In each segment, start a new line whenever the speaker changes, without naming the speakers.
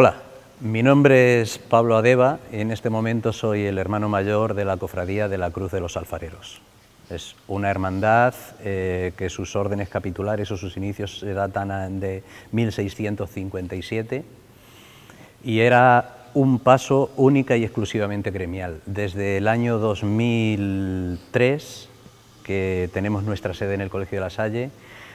Hola, mi nombre es Pablo Adeba, y en este momento soy el hermano mayor de la Cofradía de la Cruz de los Alfareros. Es una hermandad eh, que sus órdenes capitulares o sus inicios se datan de 1657 y era un paso única y exclusivamente gremial. Desde el año 2003, que tenemos nuestra sede en el Colegio de la Salle,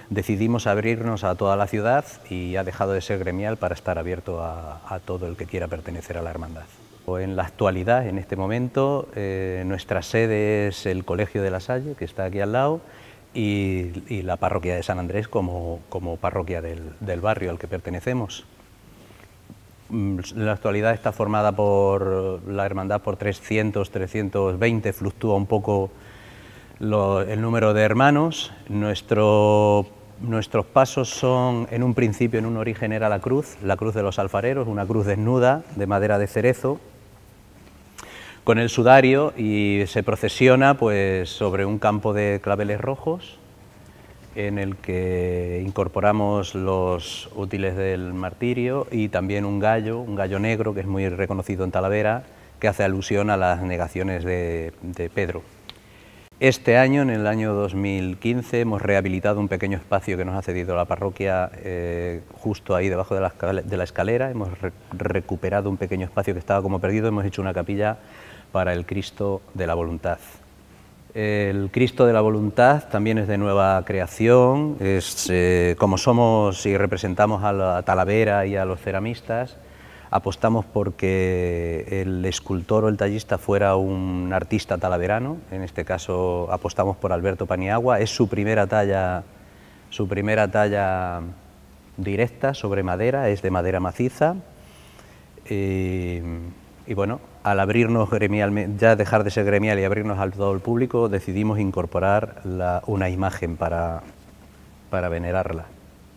decidimos abrirnos a toda la ciudad y ha dejado de ser gremial para estar abierto a, todo el que quiera pertenecer a la hermandad. En la actualidad, en este momento, eh, nuestra sede es el Colegio de la Salle, que está aquí al lado, y, la parroquia de San Andrés como, parroquia del, del, barrio al que pertenecemos. Mm, la actualidad está formada por la hermandad por 300, 320, fluctúa un poco el número de hermanos, nuestro Nuestros pasos son, en un principio, en un origen era la cruz, la cruz de los alfareros, una cruz desnuda de madera de cerezo, con el sudario y se procesiona pues, sobre un campo de claveles rojos en el que incorporamos los útiles del martirio y también un gallo, un gallo negro que es muy reconocido en Talavera, que hace alusión a las negaciones de Pedro. Este año, en el año 2015, hemos rehabilitado un pequeño espacio que nos ha cedido la parroquia eh, justo ahí debajo de la, escalera. Hemos recuperado un pequeño espacio que estaba como perdido. Hemos hecho una capilla para el Cristo de la Voluntad. El Cristo de la Voluntad también es de nueva creación. Es, eh, como somos y representamos a la Talavera y a los ceramistas, apostamos porque el escultor o el tallista fuera un artista talaverano, en este caso apostamos por Alberto Paniagua, es su primera talla, su primera talla directa sobre madera, es de madera maciza, y, bueno, al abrirnos gremialmente, ya dejar de ser gremial y abrirnos al todo el público, decidimos incorporar una imagen para venerarla.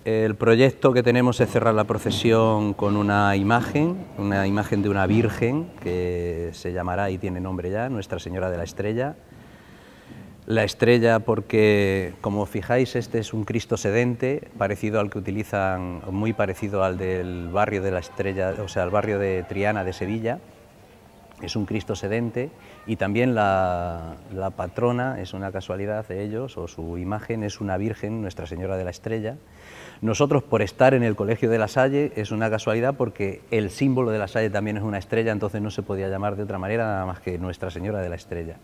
El proyecto que tenemos es cerrar la procesión con una imagen, una imagen de una Virgen que se llamará y tiene nombre ya, Nuestra Señora de la Estrella. La estrella porque, como fijáis, este es un Cristo sedente, parecido al que utilizan, muy parecido al del barrio de la Estrella, o sea, al barrio de Triana de Sevilla es un Cristo sedente y también la, patrona, es una casualidad de ellos, o su imagen es una Virgen, Nuestra Señora de la Estrella. Nosotros, por estar en el Colegio de la Salle, es una casualidad porque el símbolo de la Salle también es una estrella, entonces no se podía llamar de otra manera nada más que Nuestra Señora de la Estrella.